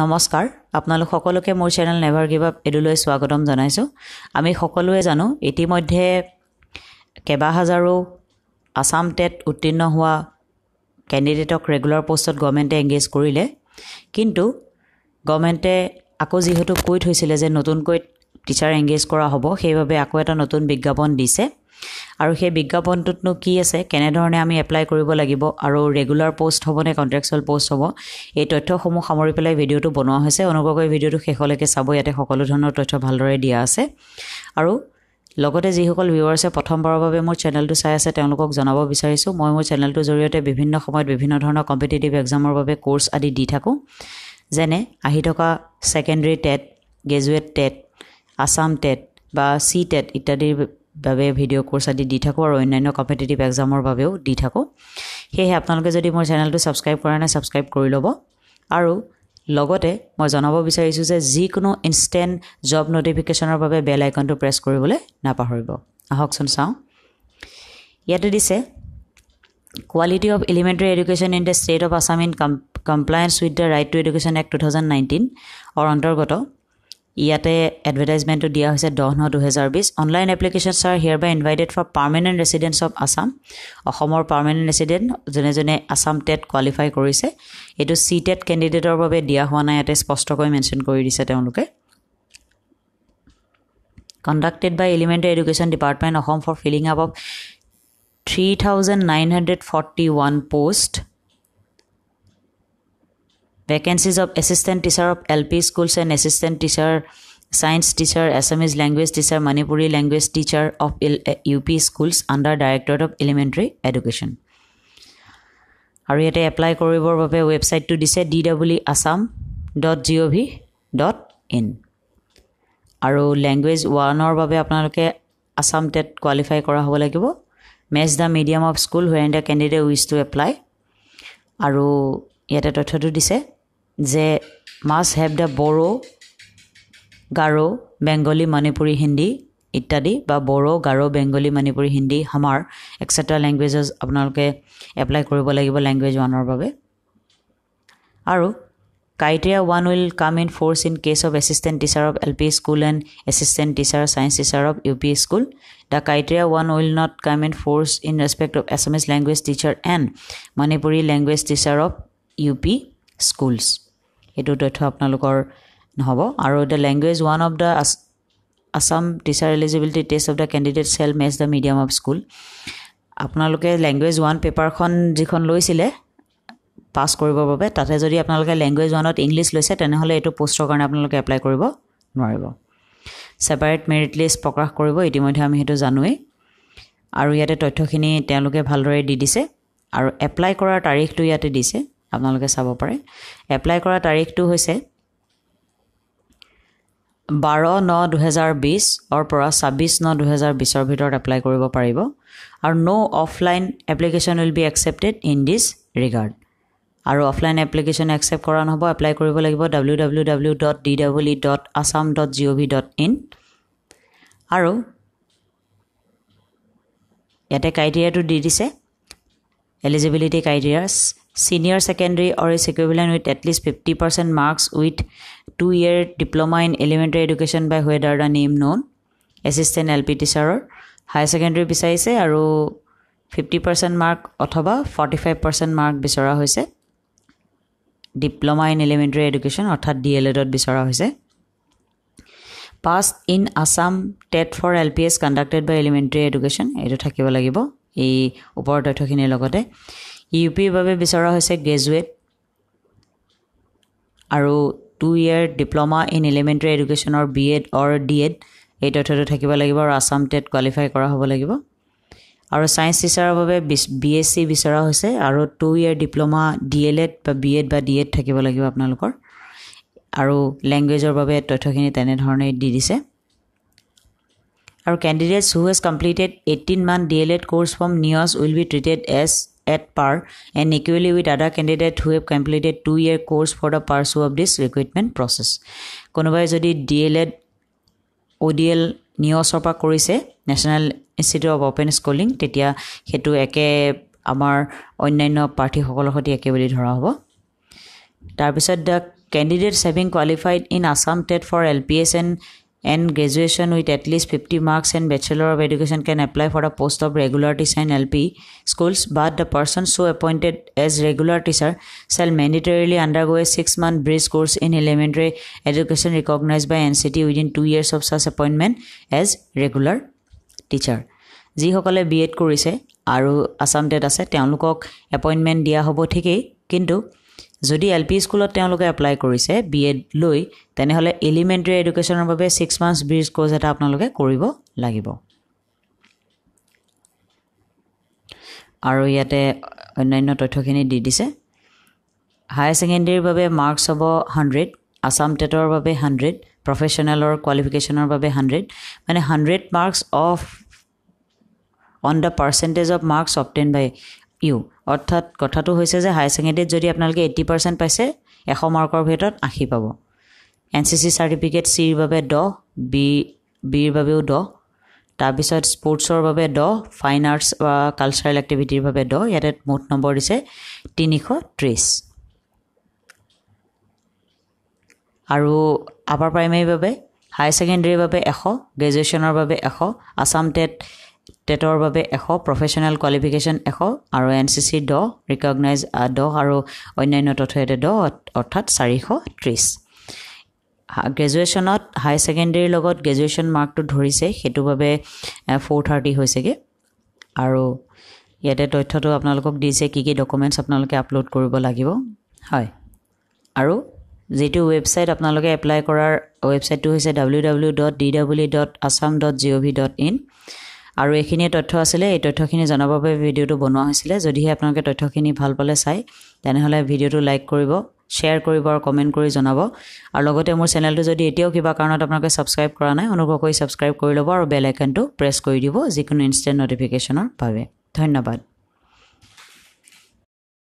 নমস্কাৰ আপোনালোক সকলোকে মোৰ চেনেল নেভাৰ গিভ আপ এডুলৈ স্বাগতম জনাইছোঁ আমি সকলোৱে জানো ইতিমধ্যে কেইবাহাজাৰো আছাম টেট উত্তীৰ্ণ হোৱা কেণ্ডিডেটক ৰেগুলাৰ পষ্টত গভমেণ্টে এংগেজ কৰিলে কিন্তু গভৰ্ণমেণ্টে আকৌ যিহেতু কৈ থৈছিলে যে নতুনকৈ টিচাৰ এংগেজ কৰা হ'ব সেইবাবে আকৌ এটা নতুন বিজ্ঞাপন দিছে আৰু সেই বিজ্ঞাপনটোতনো কি আছে কেনেধৰণে আমি এপ্লাই কৰিব লাগিব আৰু ৰেগুলাৰ পষ্ট হ'বনে কণ্ট্ৰেকচুৱেল পষ্ট হ'ব এই তথ্যসমূহ সামৰি পেলাই ভিডিঅ'টো বনোৱা হৈছে অনুগ্ৰহ কৰি ভিডিঅ'টো শেষলৈকে চাব ইয়াতে সকলো ধৰণৰ তথ্য ভালদৰে দিয়া আছে আৰু লগতে যিসকল ভিউৱাৰ্ছে প্ৰথমবাৰৰ বাবে মোৰ চেনেলটো চাই আছে তেওঁলোকক জনাব বিচাৰিছোঁ মই মোৰ চেনেলটোৰ জৰিয়তে বিভিন্ন সময়ত বিভিন্ন ধৰণৰ কম্পিটিটিভ এক্সামৰ বাবে ক'ৰ্ছ আদি দি থাকোঁ যেনে আহি থকা secondary TET graduate TET Assam TET বা চি টেট ইত্যাদিৰ বাবে ভিডিঅ' কোৰ্চ আদি দি থাকোঁ আৰু অন্যান্য কম্পিটেটিভ এক্সামৰ বাবেও দি থাকোঁ সেয়েহে আপোনালোকে যদি মোৰ চেনেলটো ছাবস্ক্ৰাইব কৰা নাই ছাবস্ক্ৰাইব কৰি ল'ব আৰু লগতে মই জনাব বিচাৰিছোঁ যে যিকোনো ইনষ্টেণ্ট জব ন'টিফিকেশ্যনৰ বাবে বেল আইকনটো প্ৰেছ কৰিবলৈ নাপাহৰিব আহকচোন চাওঁ ইয়াতে দিছে quality of elementary education in the state of Assam in com compliance with the right to education act two thousand নাইণ্টিনৰ অন্তৰ্গত ইয়াতে এডভাৰটাইজমেণ্টটো দিয়া হৈছে দহ ন দুহেজাৰ বিছ online application sir hereby invited for permanent residents of Assam অসমৰ পাৰ্মানেণ্ট ৰেচিডেণ্ট যোনে যোনে আছাম টেট কোৱালিফাই কৰিছে এইটো চি টেট কেণ্ডিডেটৰ বাবে দিয়া হোৱা নাই ইয়াতে স্পষ্টকৈ মেনশ্যন কৰি দিছে তেওঁলোকে conducted by elementary education department Assam for filling up of three thousand nine hundred forty one post vacancies of assistant teacher of L P schools and assistant teacher science teacher Assamese language teacher Manipuri language teacher of L U P schools under directorate of elementary education আৰু ইয়াতে apply কৰিবৰ বাবে ৱেবছাইটটো দিছে D W Assam dot G O' V dot in আৰু language ওৱানৰ বাবে আপোনালোকে আছাম টেট কোৱালিফাই কৰা হ'ব লাগিব match the medium of school when the candidate wish to apply আৰু ইয়াতে তথ্যটো দিছে যে must have the Bodo Garo Bengali Manipuri Hindi ইত্যাদি বা বড়ো গাৰো বেংগলী মণিপুৰী হিন্দী আমাৰ এক্সেট্ৰা লেংগুৱেজেজ আপোনালোকে এপ্লাই কৰিব লাগিব লেংগুৱেজ ওৱানৰ বাবে আৰু criteria one will come in force in case of assistant teacher of L P school and assistant teacher science teacher of U P school the criteria one will not come in force in respect of Assamese language teacher and Manipuri language teacher of U P schools সেইটো তথ্য আপোনালোকৰ নহ'ব আৰু the language one of the Assam teacher eligibility test of the candidate shall match the medium of school আপোনালোকে language one পেপাৰখন যিখন লৈছিলে পাছ কৰিবৰ বাবে তাতে যদি আপোনালোকে লেংগুৱেজ ওৱানত ইংলিছ লৈছে তেনেহ'লে এইটো পোষ্টৰ কাৰণে আপোনালোকে এপ্লাই কৰিব নোৱাৰিব ছেপাৰেট মেৰিট লিষ্ট প্ৰকাশ কৰিব ইতিমধ্যে আমি সেইটো জানোৱেই আৰু ইয়াতে তথ্যখিনি তেওঁলোকে ভালদৰে দি দিছে আৰু এপ্লাই কৰাৰ তাৰিখটো ইয়াতে দিছে আপোনালোকে চাব পাৰে এপ্লাই কৰা তাৰিখটো হৈছে বাৰ ন দুহেজাৰ বিছৰ পৰা ছাব্বিছ ন দুহেজাৰ বিছৰ ভিতৰত এপ্লাই কৰিব পাৰিব আৰু no' offline application will be accepted in this regard আৰু অফলাইন এপ্লিকেশ্যন একচেপ্ট কৰা নহ'ব এপ্লাই কৰিব লাগিব W W W dot D W E dot Assam dot G O' V dot in আৰু ইয়াতে ক্ৰাইটেৰিয়াটো দি দিছে eligibility criterias senior secondary or is equivalent with at least fifty percent marks with two year diploma in elementary education by whatever the name known assistant L P টিচাৰৰ high secondary বিচাৰিছে আৰু fifty percent mark অথবা forty five percent mark বিচৰা হৈছে diploma in elementary education অৰ্থাৎ D L এডত বিচৰা হৈছে passed in Assam TET for L P S conducted by elementary education এইটো থাকিব লাগিব এই ওপৰৰ তথ্যখিনিৰ লগতে ইউ পিৰ বাবে বিচৰা হৈছে গ্ৰেজুৱেট আৰু two year diploma in elementary এডুকেশ্যনৰ B Ed or D Ed এই তথ্যটো থাকিব লাগিব আৰু আছাম টেট কোৱালিফাই কৰা হ'ব লাগিব আৰু ছায়েন্স টিচাৰৰ বাবে বি এছ চি বিচৰা হৈছে আৰু two year diploma D L Ed বা বি এড বা ডি এড থাকিব লাগিব আপোনালোকৰ আৰু লেংগুৱেজৰ বাবে তথ্যখিনি তেনেধৰণেই দি দিছে আৰু candidates who has completed eighteen month D L Ed course from NIOS will be treated as at par and equally with other candidates who have completed two year course for the pursuit of this recruitment process. কোনোবাই যদি D L Ed or D L নিয়চৰ পৰা কৰিছে national institute of open schooling তেতিয়া সেইটো একে আমাৰ অন্যান্য প্ৰাৰ্থীসকলৰ সৈতে একে বুলি ধৰা হ'ব তাৰপিছত the candidate having qualified in Assam TET for L P S and and graduation with at least fifty marks and bachelor of education can apply for the post of regular teacher in L P schools but the person so appointed as regular teacher shall mandatorily undergo six month bridge course in elementary education recognise by N C T within two years of such appointment as regular teacher যিসকলে B Ed কৰিছে আৰু Assam TET আছে তেওঁলোকক appointment দিয়া হ'ব ঠিকেই কিন্তু যদি এল পি স্কুলত তেওঁলোকে এপ্লাই কৰিছে বি এড লৈ তেনেহ'লে এলিমেণ্টেৰী এডুকেশ্যনৰ বাবে ছিক্স মান্থছ ব্ৰিজ কোৰ্চ এটা আপোনালোকে কৰিব লাগিব আৰু ইয়াতে অন্যান্য তথ্যখিনি দি দিছে হায়াৰ ছেকেণ্ডেৰীৰ বাবে মাৰ্কছ হ'ব হাণ্ড্ৰেড আছাম টেটৰ বাবে হাণ্ড্ৰেড প্ৰফেচনেলৰ কোৱালিফিকেশ্যনৰ বাবে হাণ্ড্ৰেড মানে hundred marks of on the percentage of marks obtain by you অৰ্থাৎ কথাটো হৈছে যে হায়াৰ ছেকেণ্ডেৰীত যদি আপোনালোকে এইটি পাৰ্চেণ্ট পাইছে এশ মাৰ্কৰ ভিতৰত আশী পাব এন চি চি চাৰ্টিফিকেট চিৰ বাবে দহ বি বিৰ বাবেও দহ তাৰপিছত স্পৰ্টছৰ বাবে দহ ফাইন আৰ্টছ বা কালচাৰেল এক্টিভিটিৰ বাবে দহ ইয়াতে মুঠ নম্বৰ দিছে তিনিশ ত্ৰিছ আৰু আপাৰ প্ৰাইমেৰীৰ বাবে হায়াৰ ছেকেণ্ডেৰীৰ বাবে এশ গ্ৰেজুৱেশ্যনৰ বাবে এশ আছাম টেট টেটৰ বাবে এশ প্ৰফেচনেল কোৱালিফিকেশ্যন এশ আৰু এন চি চি দহ ৰিকগনাইজ দহ আৰু অন্যান্য তথ্যহেতে দহ অৰ্থাৎ চাৰিশ ত্ৰিছ গ্ৰেজুৱেশ্যনত হাই ছেকেণ্ডেৰীৰ লগত গ্ৰেজুৱেশ্যন মাৰ্কটো ধৰিছে সেইটো বাবে ফ'ৰ থাৰ্টি হৈছেগৈ আৰু ইয়াতে তথ্যটো আপোনালোকক দিছে কি কি ডকুমেণ্টছ আপোনালোকে আপলোড কৰিব লাগিব হয় আৰু যিটো ৱেবছাইট আপোনালোকে এপ্লাই কৰাৰ ৱেবছাইটটো হৈছে W W dot D W dot Assam dot G O' V dot in আৰু এইখিনিয়ে তথ্য আছিলে এই তথ্যখিনি জনাবৰ বাবে ভিডিঅ'টো বনোৱা হৈছিলে যদিহে আপোনালোকে তথ্যখিনি ভাল পালে চাই তেনেহ'লে ভিডিঅ'টো লাইক কৰিব শ্বেয়াৰ কৰিব আৰু কমেণ্ট কৰি জনাব আৰু লগতে মোৰ চেনেলটো যদি এতিয়াও কিবা কাৰণত আপোনালোকে ছাবস্ক্ৰাইব কৰা নাই অনুগ্ৰহ কৰি ছাবস্ক্ৰাইব কৰি ল'ব আৰু বেল আইকনটো প্ৰেছ কৰি দিব যিকোনো ইনষ্টেণ্ট নটিফিকেশ্যনৰ বাবে ধন্যবাদ